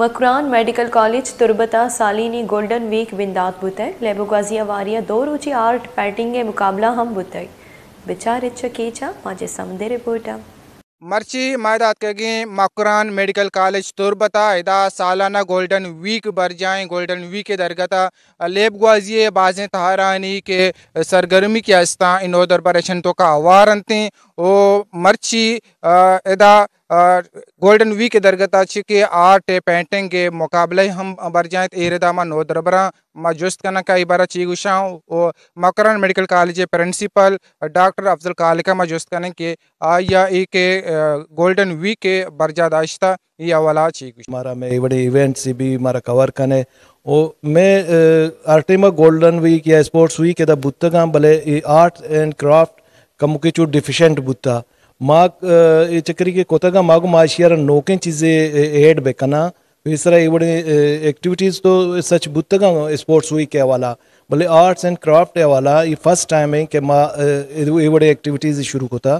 Makran Makran medical college ತುರ್ಬತಾ ಸಾಲಿನಿ golden week ವಿಂದಾತ್ ಬುತೈ वारिया दो रुचि आर्ट पैटिंग के मुकाबला हम बुतई बिचार इच्छा कीचा माजे समदे रिपोर्टा मर्ची मैदात कगी मकरान मेडिकल कॉलेज तुर्बता इदा सालाना गोल्डन वीक बर जाए गोल्डन वीक के दरगता लेब ग्वाजिए बाजें तहारानी के सरगर्मी के अस्ता इनोदर परेशन तो का आवारंते ओ मर्ची एदा गोल्डन वीक दरगता के आर्ट पेंटिंग के मुकाबले हम बर जाए तो एरेदा मा नो दरबरा मा जुस्त कना का इबारा ची गुशाओ ओ Makran medical college principal doctor Afzal कालिका मा जुस्त कने के आ या एक गोल्डन वीक के बरजा दाश्ता या वाला ची गुश मारा मैं इवड़े इवेंट्स भी मारा कवर कने ओ मैं आर्टिमा गोल्डन वीक या स्पोर्ट्स वीक एदा बुत्तगाम भले आर्ट एंड क्राफ्ट ಕಮ್ಮುಕಿಚು ಡಿಫಿಷೆಂಟ್ ಬುತ್ತ ಮಾಕ್ ಈ ಚಕ್ರಿಗೆ ಕೊತ್ತಾಗ ಮಾಗು ಮಾಶಿಯರ ನೋಕೆ ಚೀಸೆ ಏಡ್ ಬೇಕನ इस तरह ये बड़े एक्टिविटीज़ तो सच बुतगा स्पोर्ट्स वीक के वाला भले आर्ट्स एंड क्राफ्ट है वाला ये फर्स्ट टाइम है कि माँ ये बड़े एक्टिविटीज़ शुरू होता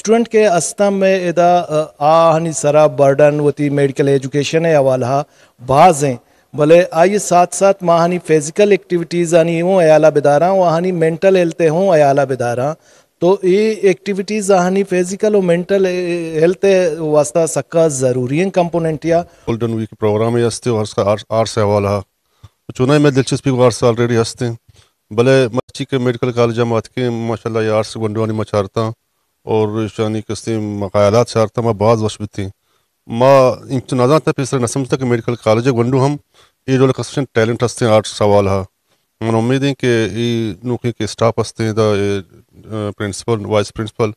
स्टूडेंट के अस्तम में एदा आहनी सरा बर्डन वती मेडिकल एजुकेशन है वाला बाज हैं भले आइए साथ साथ माँ हानी फिजिकल एक्टिविटीज़ आनी हूँ अयाला बेदारा वहाँ मेंटल हेल्थ हूँ अयाला बेदारा तो ये एक्टिविटीज એક્ટિવિટીઝ फिजिकल और मेंटल हेल्थ वास्ता सक्का जरूरी है कंपोनेंट या गोल्डन वीक प्रोग्राम है हस्ते और आर से वाला चुनाव में दिलचस्पी आर्ट्स ऑलरेडी हस्ते भले मच्छी के मेडिकल कॉलेज मत के माशाल्लाह आर्ट्स गंडवानी में चारता और शानी कस्ते मकायलात चारता मैं बाज वश थी मां इंतनाजा था फिर नसम तक मेडिकल कॉलेज गंडू हम ये जो कंस्ट्रक्शन टैलेंट हस्ते आर्ट्स सवाल है Man omēdīja, ka nūkī ke staff astē da principal vice principal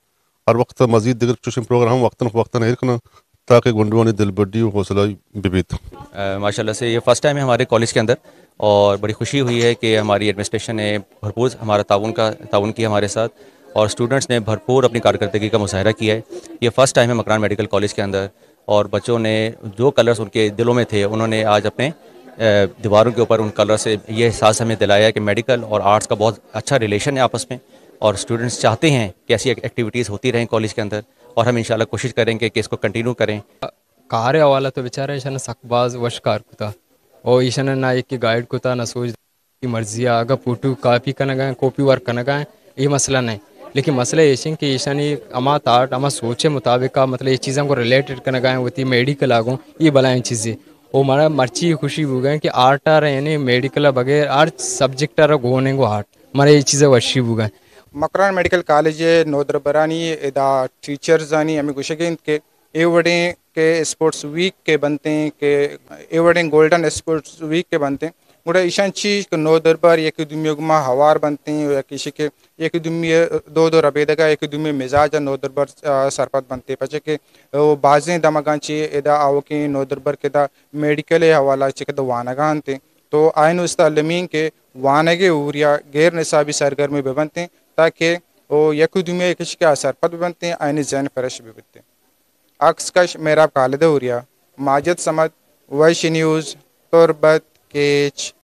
हर वक्त मजीद दिगर चुशन प्रोग्राम वक्तन वक्तन नहीं रखना ताकि गुंडों ने दिलबड्डी और हौसला विभित माशाल्लाह से ये फ़र्स्ट टाइम है हमारे कॉलेज के अंदर और बड़ी खुशी हुई है कि हमारी एडमिनिस्ट्रेशन ने भरपूर हमारा ताउन का ताउन किया हमारे साथ और स्टूडेंट्स ने भरपूर अपनी कारकर्दगी का मुशाहरा किया है ये फ़र्स्ट टाइम है मकरान मेडिकल कॉलेज के अंदर और बच्चों ने जो कलर्स उनके दिलों में थे उन्होंने आज अपने दीवारों के ऊपर उन कलर से ये एहसास हमें दिलाया कि मेडिकल और आर्ट्स का बहुत अच्छा रिलेशन है आपस में और स्टूडेंट्स चाहते हैं कि ऐसी एक्टिविटीज़ होती रहें कॉलेज के अंदर और हम इंशाल्लाह कोशिश करेंगे कि इसको कंटिन्यू करें ಕಾರ್ಯವಾಲ ತು ವಿಚಾರ ಇಶನ ಸಕ್ಬಾಜ್ ವಶ್ और ಓ ಇಶನ ना एक गाइड कुता ना सोच की मर्जी आग फोटो कापी करना गए कॉपी वर्क करना गए ये मसला नहीं लेकिन मसला ऐसे कि ये अमा तार्ट अमा सोचे मुताबिक का मतलब ये चीज़ों हमको रिलेटेड करना गए होती मेडिकल आगो ये बलाएँ चीज़ें वो मारा मर्ची खुशी गए कि आर्ट आर यानी मेडिकल बगैर आर्ट सब्जेक्ट रहा गोने गो आर्ट मारा ये चीज़ें वर्षी गए मकरान मेडिकल कॉलेज नोदरबरानी इदा टीचर्स आनी हमें गुशगिन के एवडे के स्पोर्ट्स वीक के बनते हैं के एवडे गोल्डन स्पोर्ट्स वीक के बनते हैं गोटे ईशान चीज नो दरबार एक दुमियो गुमा हवार बनते हैं या किसी के एक दुमिये दो दो रबे दगा एक दुमिये मिजाज नो दरबार सरपत बनते पचे के वो बाजे दमागान ची एदा आओ के नो दरबार के दा मेडिकल हवाला ची के दा वानगा तो आयन उस तलमीन के वानगे उरिया गैर निसाबी सरगर्मी भी बनते हैं ताकि वो एक दुमिया एक के असरपत भी बनते हैं आयन जैन फरश भी बनते अक्सकश मेरा खालिद उरिया माजद समद वैश न्यूज़ तुरबत केच